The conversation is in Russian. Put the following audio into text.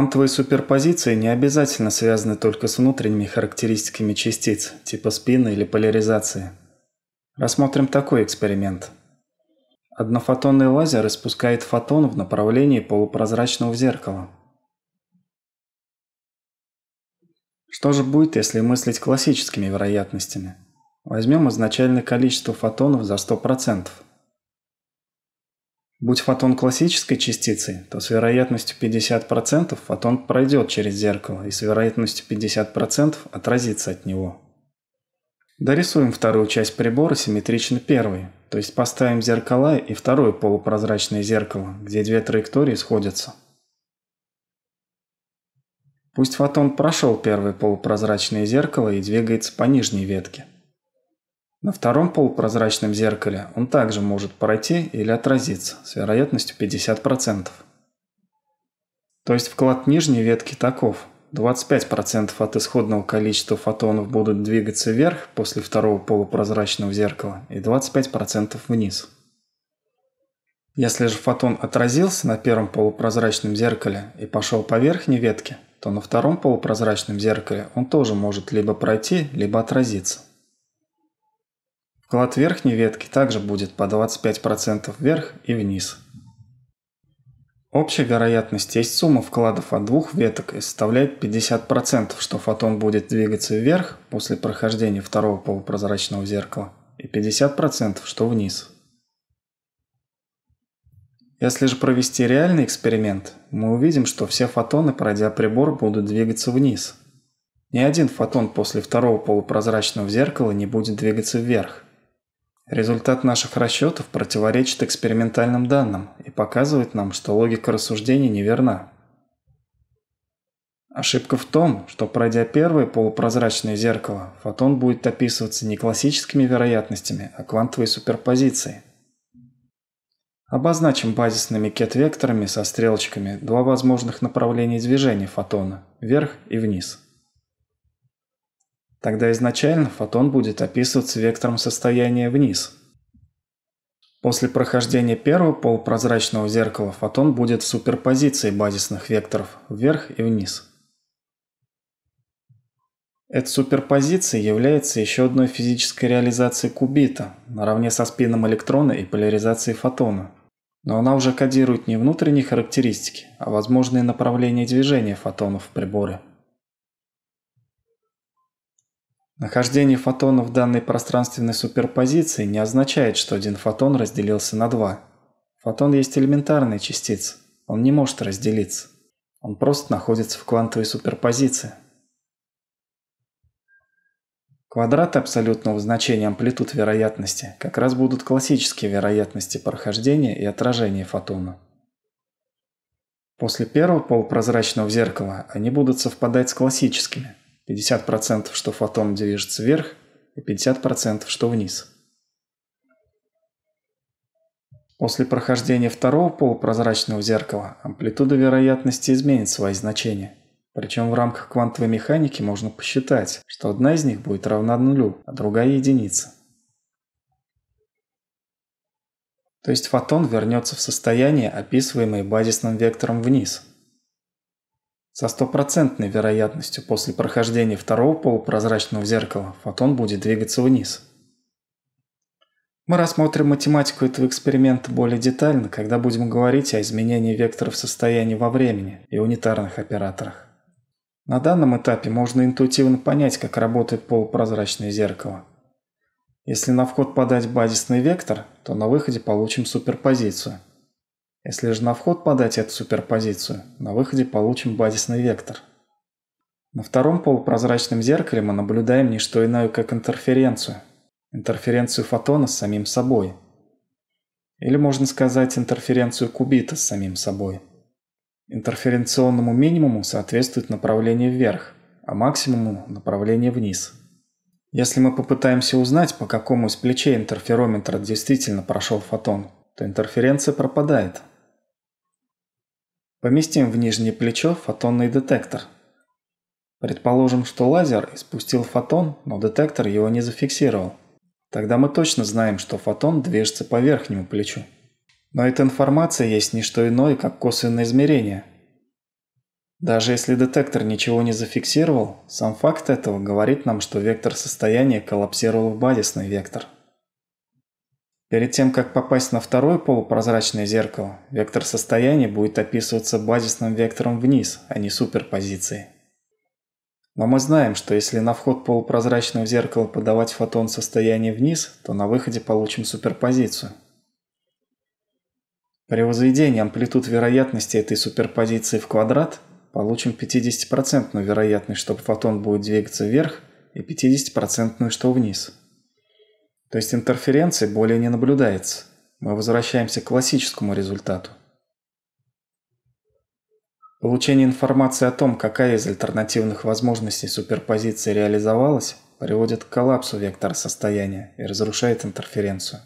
Квантовые суперпозиции не обязательно связаны только с внутренними характеристиками частиц, типа спина или поляризации. Рассмотрим такой эксперимент. Однофотонный лазер испускает фотон в направлении полупрозрачного зеркала. Что же будет, если мыслить классическими вероятностями? Возьмем изначальное количество фотонов за 100%. Будь фотон классической частицей, то с вероятностью 50% фотон пройдет через зеркало и с вероятностью 50% отразится от него. Дорисуем вторую часть прибора симметрично первой, то есть поставим зеркала и второе полупрозрачное зеркало, где две траектории сходятся. Пусть фотон прошел первое полупрозрачное зеркало и двигается по нижней ветке. На втором полупрозрачном зеркале он также может пройти или отразиться с вероятностью 50%. То есть вклад нижней ветки таков. 25% от исходного количества фотонов будут двигаться вверх после второго полупрозрачного зеркала и 25% вниз. Если же фотон отразился на первом полупрозрачном зеркале и пошел по верхней ветке, то на втором полупрозрачном зеркале он тоже может либо пройти, либо отразиться. Вклад верхней ветки также будет по 25% вверх и вниз. Общая вероятность есть сумма вкладов от двух веток и составляет 50%, что фотон будет двигаться вверх после прохождения второго полупрозрачного зеркала и 50%, что вниз. Если же провести реальный эксперимент, мы увидим, что все фотоны, пройдя прибор, будут двигаться вниз. Ни один фотон после второго полупрозрачного зеркала не будет двигаться вверх – Результат наших расчетов противоречит экспериментальным данным и показывает нам, что логика рассуждений неверна. Ошибка в том, что пройдя первое полупрозрачное зеркало, фотон будет описываться не классическими вероятностями, а квантовой суперпозицией. Обозначим базисными кет-векторами со стрелочками два возможных направления движения фотона – вверх и вниз – Тогда изначально фотон будет описываться вектором состояния вниз. После прохождения первого полупрозрачного зеркала фотон будет в суперпозиции базисных векторов вверх и вниз. Эта суперпозиция является еще одной физической реализацией кубита, наравне со спином электрона и поляризацией фотона. Но она уже кодирует не внутренние характеристики, а возможные направления движения фотонов в приборе. Нахождение фотонов в данной пространственной суперпозиции не означает, что один фотон разделился на два. Фотон есть элементарная частица, он не может разделиться. Он просто находится в квантовой суперпозиции. Квадраты абсолютного значения амплитуд вероятности как раз будут классические вероятности прохождения и отражения фотона. После первого полупрозрачного зеркала они будут совпадать с классическими. 50% что фотон движется вверх и 50% что вниз. После прохождения второго полупрозрачного зеркала амплитуда вероятности изменит свои значения. Причем в рамках квантовой механики можно посчитать, что одна из них будет равна нулю, а другая единица. То есть фотон вернется в состояние, описываемое базисным вектором вниз – со стопроцентной вероятностью после прохождения второго полупрозрачного зеркала фотон будет двигаться вниз. Мы рассмотрим математику этого эксперимента более детально, когда будем говорить о изменении векторов состояния во времени и унитарных операторах. На данном этапе можно интуитивно понять, как работает полупрозрачное зеркало. Если на вход подать базисный вектор, то на выходе получим суперпозицию – если же на вход подать эту суперпозицию, на выходе получим базисный вектор. На втором полупрозрачном зеркале мы наблюдаем не что иное, как интерференцию. Интерференцию фотона с самим собой. Или можно сказать интерференцию кубита с самим собой. Интерференционному минимуму соответствует направление вверх, а максимуму – направление вниз. Если мы попытаемся узнать, по какому из плечей интерферометра действительно прошел фотон, то интерференция пропадает – Поместим в нижнее плечо фотонный детектор. Предположим, что лазер испустил фотон, но детектор его не зафиксировал. Тогда мы точно знаем, что фотон движется по верхнему плечу. Но эта информация есть не что иное, как косвенное измерение. Даже если детектор ничего не зафиксировал, сам факт этого говорит нам, что вектор состояния коллапсировал в базисный вектор. Перед тем, как попасть на второе полупрозрачное зеркало, вектор состояния будет описываться базисным вектором вниз, а не суперпозицией. Но мы знаем, что если на вход полупрозрачного зеркала подавать фотон состояния вниз, то на выходе получим суперпозицию. При возведении амплитуд вероятности этой суперпозиции в квадрат получим 50% вероятность, что фотон будет двигаться вверх, и 50% что вниз. То есть интерференции более не наблюдается. Мы возвращаемся к классическому результату. Получение информации о том, какая из альтернативных возможностей суперпозиции реализовалась, приводит к коллапсу вектора состояния и разрушает интерференцию.